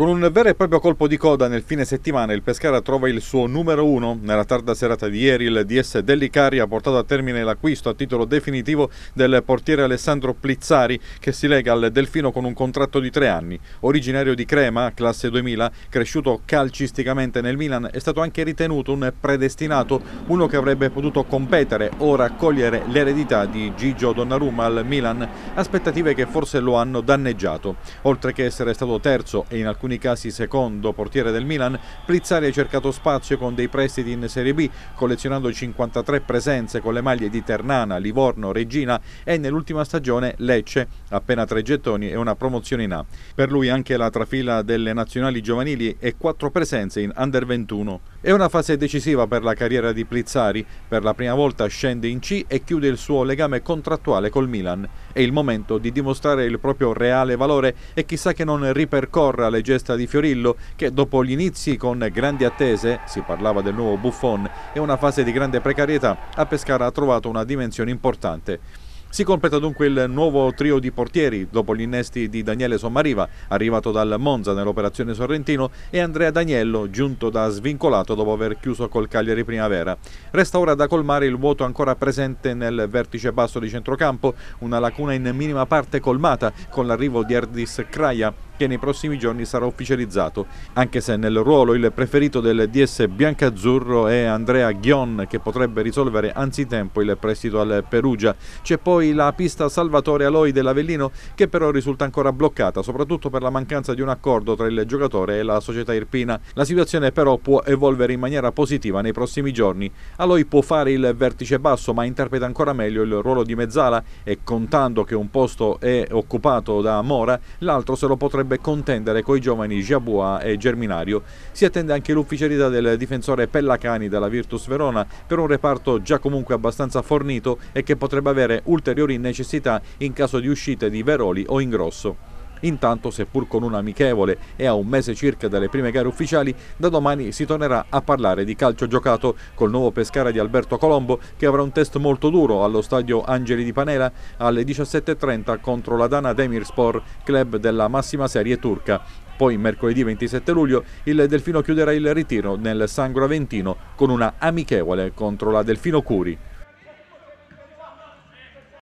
Con un vero e proprio colpo di coda nel fine settimana il Pescara trova il suo numero uno. Nella tarda serata di ieri il DS Dellicari ha portato a termine l'acquisto a titolo definitivo del portiere Alessandro Plizzari che si lega al Delfino con un contratto di tre anni. Originario di Crema, classe 2000, cresciuto calcisticamente nel Milan, è stato anche ritenuto un predestinato, uno che avrebbe potuto competere o raccogliere l'eredità di Gigio Donnarumma al Milan, aspettative che forse lo hanno danneggiato. Oltre che essere stato terzo e in alcuni casi secondo portiere del Milan, Prizzari ha cercato spazio con dei prestiti in Serie B, collezionando 53 presenze con le maglie di Ternana, Livorno, Regina e nell'ultima stagione Lecce, appena tre gettoni e una promozione in A. Per lui anche la trafila delle nazionali giovanili e quattro presenze in Under 21. È una fase decisiva per la carriera di Prizzari, per la prima volta scende in C e chiude il suo legame contrattuale col Milan. È il momento di dimostrare il proprio reale valore e chissà che non ripercorra le generazioni gesta di Fiorillo che dopo gli inizi con grandi attese, si parlava del nuovo Buffon e una fase di grande precarietà, a Pescara ha trovato una dimensione importante. Si completa dunque il nuovo trio di portieri dopo gli innesti di Daniele Sommariva, arrivato dal Monza nell'operazione Sorrentino, e Andrea Daniello, giunto da svincolato dopo aver chiuso col Cagliari Primavera. Resta ora da colmare il vuoto ancora presente nel vertice basso di centrocampo, una lacuna in minima parte colmata con l'arrivo di Erdis Kraja, che nei prossimi giorni sarà ufficializzato, anche se nel ruolo il preferito del DS biancazzurro è Andrea Ghion che potrebbe risolvere anzitempo il prestito al Perugia. C'è poi la pista Salvatore Aloi dell'Avellino che però risulta ancora bloccata, soprattutto per la mancanza di un accordo tra il giocatore e la società irpina. La situazione però può evolvere in maniera positiva nei prossimi giorni. Aloi può fare il vertice basso ma interpreta ancora meglio il ruolo di mezzala e contando che un posto è occupato da Mora, l'altro se lo potrebbe potrebbe contendere coi giovani Jabua e Germinario. Si attende anche l'ufficialità del difensore Pellacani dalla Virtus Verona per un reparto già comunque abbastanza fornito e che potrebbe avere ulteriori necessità in caso di uscite di Veroli o Ingrosso. Intanto, seppur con un amichevole e a un mese circa dalle prime gare ufficiali, da domani si tornerà a parlare di calcio giocato col nuovo Pescara di Alberto Colombo che avrà un test molto duro allo stadio Angeli di Panera alle 17.30 contro la Dana Demirspor, club della massima serie turca. Poi mercoledì 27 luglio il Delfino chiuderà il ritiro nel Sangro Aventino con una amichevole contro la Delfino Curi.